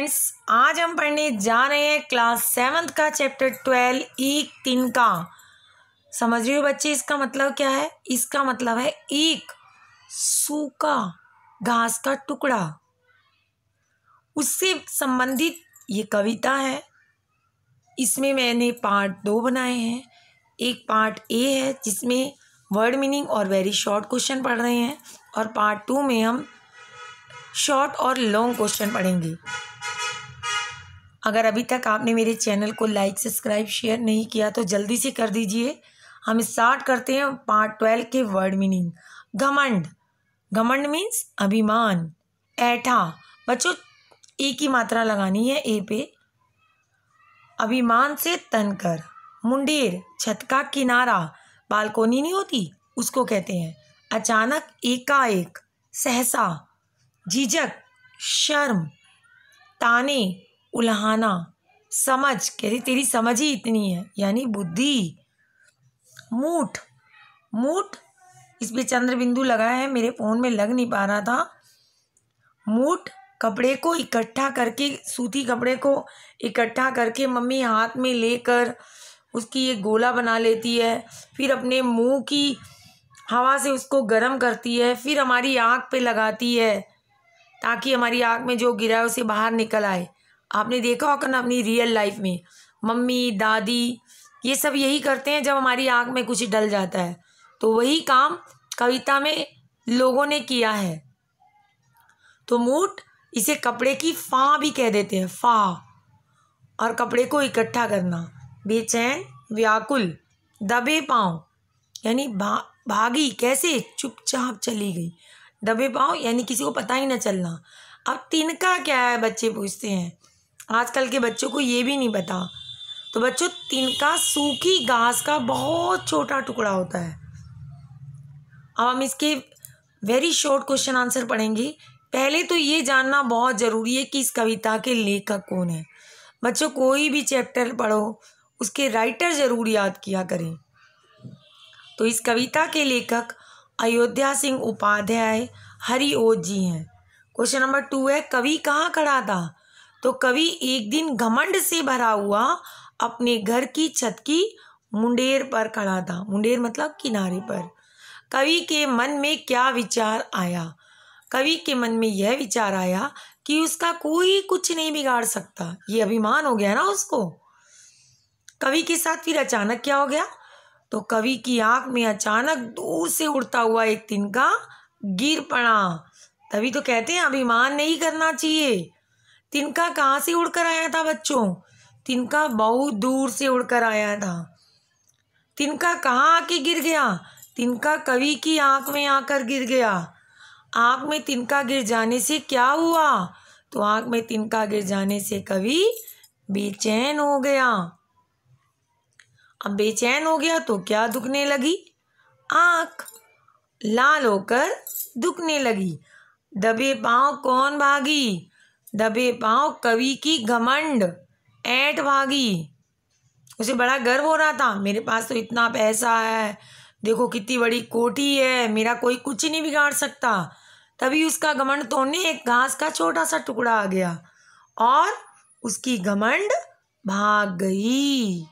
friends आज हम पढ़ने जा रहे हैं क्लास सेवन्थ का चैप्टर ट्वेल्व ईक तीन का समझ रही हो बच्चे इसका मतलब क्या है इसका मतलब है ईक सूखा घास का टुकड़ा उससे संबंधित ये कविता है इसमें मैंने पार्ट दो बनाए हैं एक पार्ट ए है जिसमें वर्ड मीनिंग और वेरी शॉर्ट क्वेश्चन पढ़ रहे हैं और पार्ट टू में हम शॉर्ट और लॉन्ग क्वेश्चन पढ़ेंगे अगर अभी तक आपने मेरे चैनल को लाइक सब्सक्राइब शेयर नहीं किया तो जल्दी से कर दीजिए हम स्टार्ट करते हैं पार्ट ट्वेल्व के वर्ड मीनिंग घमंड घमंड मीन्स अभिमान ऐठा बच्चों ए की मात्रा लगानी है ए पे अभिमान से तनकर मुंडेर छत का किनारा बालकोनी नहीं होती उसको कहते हैं अचानक एकाएक सहसा झिझक शर्म ताने उल्हाना समझ कह रही तेरी समझ ही इतनी है यानी बुद्धि मूठ मूठ इस पर चंद्र बिंदु लगाया है मेरे फ़ोन में लग नहीं पा रहा था मूठ कपड़े को इकट्ठा करके सूती कपड़े को इकट्ठा करके मम्मी हाथ में लेकर उसकी ये गोला बना लेती है फिर अपने मुंह की हवा से उसको गर्म करती है फिर हमारी आँख पे लगाती है ताकि हमारी आँख में जो गिरा है उसे बाहर निकल आए आपने देखा होगा ना अपनी रियल लाइफ में मम्मी दादी ये सब यही करते हैं जब हमारी आँख में कुछ डल जाता है तो वही काम कविता में लोगों ने किया है तो मूट इसे कपड़े की फा भी कह देते हैं फा और कपड़े को इकट्ठा करना बेचैन व्याकुल दबे पाँव यानी भा भागी कैसे चुपचाप चली गई दबे पाँव यानी किसी को पता ही ना चलना अब तिनका क्या है बच्चे पूछते हैं आजकल के बच्चों को ये भी नहीं पता तो बच्चों तिनका सूखी घास का बहुत छोटा टुकड़ा होता है अब हम इसके वेरी शॉर्ट क्वेश्चन आंसर पढ़ेंगे पहले तो ये जानना बहुत ज़रूरी है कि इस कविता के लेखक कौन है बच्चों कोई भी चैप्टर पढ़ो उसके राइटर ज़रूर याद किया करें तो इस कविता के लेखक अयोध्या सिंह उपाध्याय हरिओत जी हैं क्वेश्चन नंबर टू है कवि कहाँ खड़ा था तो कवि एक दिन घमंड से भरा हुआ अपने घर की छत की मुंडेर पर खड़ा था मुंडेर मतलब किनारे पर कवि के मन में क्या विचार आया कवि के मन में यह विचार आया कि उसका कोई कुछ नहीं बिगाड़ सकता ये अभिमान हो गया ना उसको कवि के साथ फिर अचानक क्या हो गया तो कवि की आंख में अचानक दूर से उड़ता हुआ एक तिनका गिर पड़ा तभी तो कहते हैं अभिमान नहीं करना चाहिए तिनका कहाँ से उड़कर आया था बच्चों तिनका बहुत दूर से उड़कर आया था तिनका कहाँ आके गिर गया तिनका कवि की आंख में आकर गिर गया आंख में तिनका गिर जाने से क्या हुआ तो आंख में तिनका गिर जाने से कवि बेचैन हो गया अब बेचैन हो गया तो क्या दुखने लगी आंख लाल होकर दुखने लगी दबे पांव कौन भागी दबे पाँव कवि की घमंड ऐट भागी उसे बड़ा गर्व हो रहा था मेरे पास तो इतना पैसा है देखो कितनी बड़ी कोठी है मेरा कोई कुछ नहीं बिगाड़ सकता तभी उसका घमंड तोड़ने एक घास का छोटा सा टुकड़ा आ गया और उसकी घमंड भाग गई